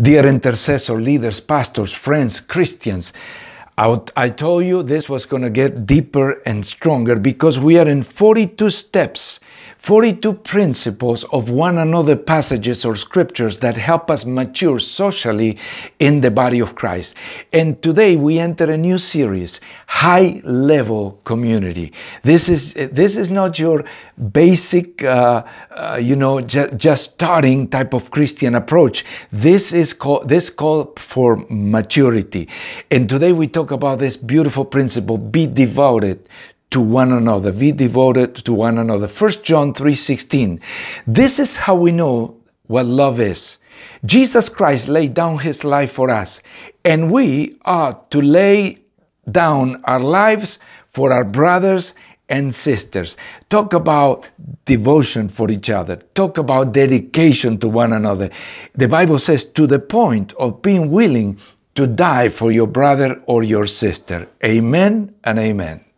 dear intercessor, leaders, pastors, friends, Christians. I, told you this was going to get deeper and stronger because we are in 42 steps 42 principles of one another passages or scriptures that help us mature socially in the body of Christ. And today we enter a new series, High Level Community. This is, this is not your basic, uh, uh, you know, just starting type of Christian approach. This is this call for maturity. And today we talk about this beautiful principle, be devoted to one another be devoted to one another 1 john 3:16 this is how we know what love is jesus christ laid down his life for us and we are to lay down our lives for our brothers and sisters. Talk about devotion for each other. Talk about dedication to one another. The Bible says to the point of being willing to die for your brother or your sister. Amen and amen.